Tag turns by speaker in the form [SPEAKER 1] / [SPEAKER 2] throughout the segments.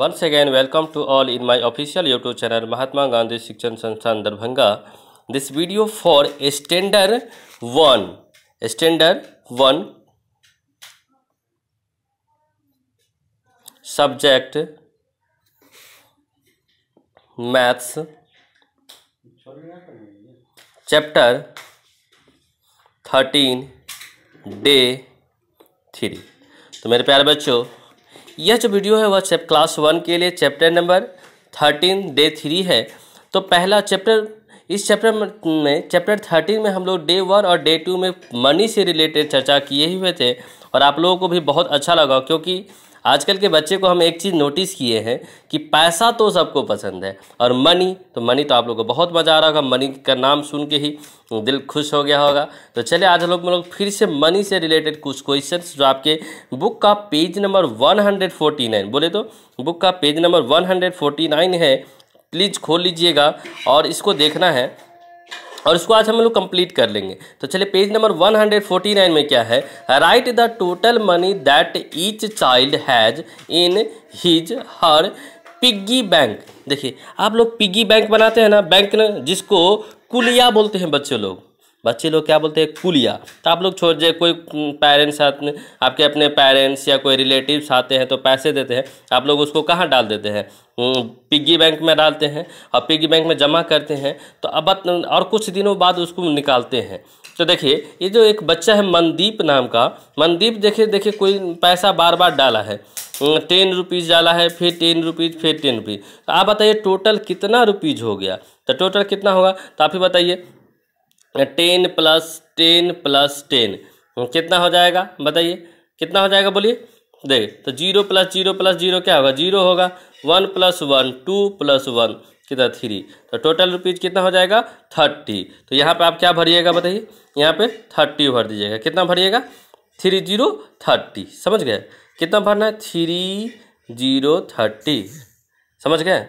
[SPEAKER 1] once again welcome to all in my official YouTube channel Mahatma Gandhi Shikshan Sansthan Darbhanga this video for standard one standard one subject maths chapter thirteen day three तो मेरे प्यारे बच्चों यह जो video है वह क्लास वन के लिए chapter number thirteen day three है तो पहला चैप्टर इस चैप्टर में चैप्टर थर्टीन में हम लोग डे वन और डे टू में मनी से रिलेटेड चर्चा किए हुए थे और आप लोगों को भी बहुत अच्छा लगा क्योंकि आजकल के बच्चे को हम एक चीज़ नोटिस किए हैं कि पैसा तो सबको पसंद है और मनी तो मनी तो आप लोगों को बहुत मज़ा आ रहा होगा मनी का नाम सुन के ही दिल खुश हो गया होगा तो चलिए आज हम लोग फिर से मनी से रिलेटेड कुछ क्वेश्चन जो आपके बुक का पेज नंबर 149 बोले तो बुक का पेज नंबर 149 है प्लीज़ खोल लीजिएगा और इसको देखना है और इसको आज हम लोग कंप्लीट कर लेंगे तो चलिए पेज नंबर 149 में क्या है right the total money that each child has in his her piggy bank देखिए आप लोग पिग्गी बैंक बनाते हैं ना बैंक ना जिसको कुलिया बोलते हैं बच्चे लोग बच्चे लोग क्या बोलते हैं कुलिया तो आप लोग छोड़ जाए कोई पेरेंट्स साथ में आपके अपने पेरेंट्स या कोई रिलेटिव्स आते हैं तो पैसे देते हैं आप लोग उसको कहाँ डाल देते हैं पिग्गी बैंक में डालते हैं और पिग्गी बैंक में जमा करते हैं तो अब और कुछ दिनों बाद उसको निकालते हैं तो देखिए ये जो एक बच्चा है मनदीप नाम का मनदीप देखिए देखिए कोई पैसा बार बार डाला है टेन रुपीज़ डाला है फिर टेन रुपीज़ फिर टेन रुपीज़ तो आप बताइए टोटल कितना रुपीज़ हो गया तो टोटल कितना होगा तो आप ही बताइए ten plus ten plus ten hmm, कितना हो जाएगा बताइए कितना हो जाएगा बोलिए देखिए तो zero plus zero plus zero क्या होगा जीरो होगा one plus one two plus one कितना थ्री तो टोटल रुपीज़ कितना हो जाएगा थर्टी तो यहाँ पे आप क्या भरिएगा बताइए यहाँ पे थर्टी भर दीजिएगा कितना भरिएगा थ्री जीरो थर्टी समझ गए कितना भरना है थ्री जीरो थर्टी समझ गए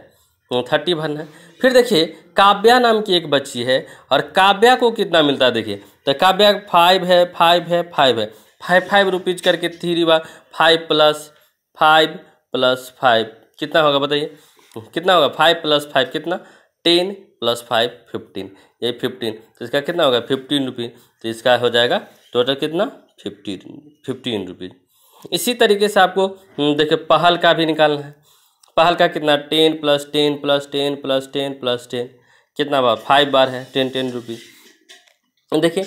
[SPEAKER 1] तो थर्टी वन है फिर देखिए काव्या नाम की एक बच्ची है और काव्या को कितना मिलता है देखिए तो काव्या फाइव है फाइव है फाइव है फाइव फाइव रुपीज करके थ्री बार five plus five plus five कितना होगा बताइए कितना होगा फाइव प्लस फाइव कितना टेन प्लस फाइव फिफ्टीन ये फिफ्टीन तो इसका कितना होगा फिफ्टीन रुपीज़ तो इसका हो जाएगा टोटल कितना फिफ्टीन फिफ्टीन रुपीज़ इसी तरीके से आपको हम्म, देखिए पहल का भी निकालना है पहल का कितना ten plus ten plus ten plus ten plus ten कितना बार फाइव बार है टेन टेन रुपीज़ देखिए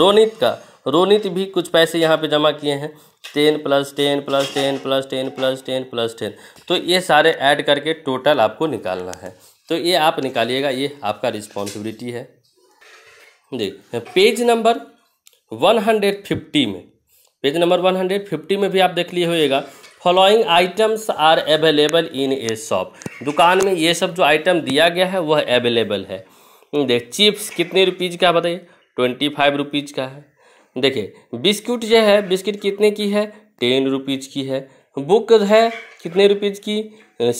[SPEAKER 1] रोनित का रोनित भी कुछ पैसे यहाँ पे जमा किए हैं ten plus ten plus ten plus ten plus ten plus ten तो ये सारे ऐड करके टोटल आपको निकालना है तो ये आप निकालिएगा ये आपका रिस्पॉन्सिबिलिटी है देख page number one hundred fifty में page number one hundred fifty में भी आप देख लिए होएगा following items are available in a shop दुकान में ये सब जो आइटम दिया गया है वह अवेलेबल है हम्म, देख चिप्स कितने रुपीज़ का बताइए ट्वेंटी फाइव रुपीज़ का है देखिए बिस्किट जो है बिस्किट कितने की है टेन रुपीज़ की है बुक है कितने रुपीज़ की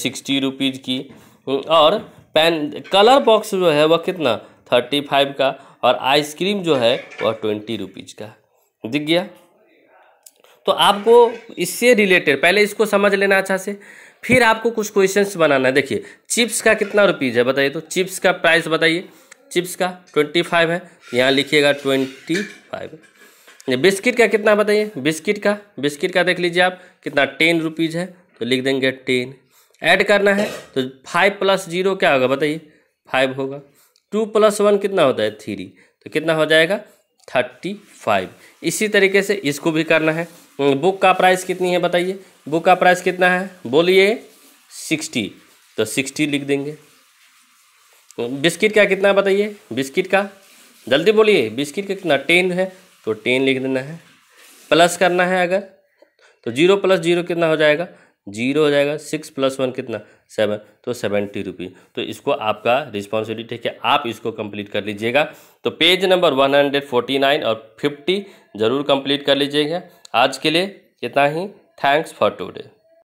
[SPEAKER 1] सिक्सटी रुपीज़ की हम्म, और पेन कलर बॉक्स जो है वह कितना थर्टी फाइव का और आइसक्रीम जो है वह ट्वेंटी रुपीज़ का दिख गया तो आपको इससे रिलेटेड पहले इसको समझ लेना अच्छा से फिर आपको कुछ क्वेश्चंस बनाना है देखिए चिप्स का कितना रुपीज़ है बताइए तो चिप्स का प्राइस बताइए चिप्स का ट्वेंटी फाइव है यहाँ लिखिएगा ट्वेंटी फाइव बिस्किट का कितना बताइए बिस्किट का बिस्किट का देख लीजिए आप कितना टेन रुपीज़ है तो लिख देंगे टेन ऐड करना है तो फाइव प्लस जीरो क्या होगा बताइए फाइव होगा टू प्लस वन कितना होता है थ्री तो कितना हो जाएगा थर्टी फाइव इसी तरीके से इसको भी करना है बुक हम्म, का प्राइस कितनी है बताइए बुक का प्राइस कितना है बोलिए सिक्सटी तो सिक्सटी लिख देंगे हम्म, बिस्किट का कितना है बताइए बिस्किट का जल्दी बोलिए बिस्किट का कितना टेन है तो टेन लिख देना है प्लस करना है अगर तो जीरो प्लस जीरो कितना हो जाएगा जीरो हो जाएगा सिक्स प्लस वन कितना सेवन तो सेवेंटी रुपीज़ तो इसको आपका रिस्पॉन्सिबिलिटी है कि आप इसको कंप्लीट कर लीजिएगा तो page number one hundred forty nine और फिफ्टी ज़रूर कंप्लीट कर लीजिएगा आज के लिए इतना ही थैंक्स फॉर टुडे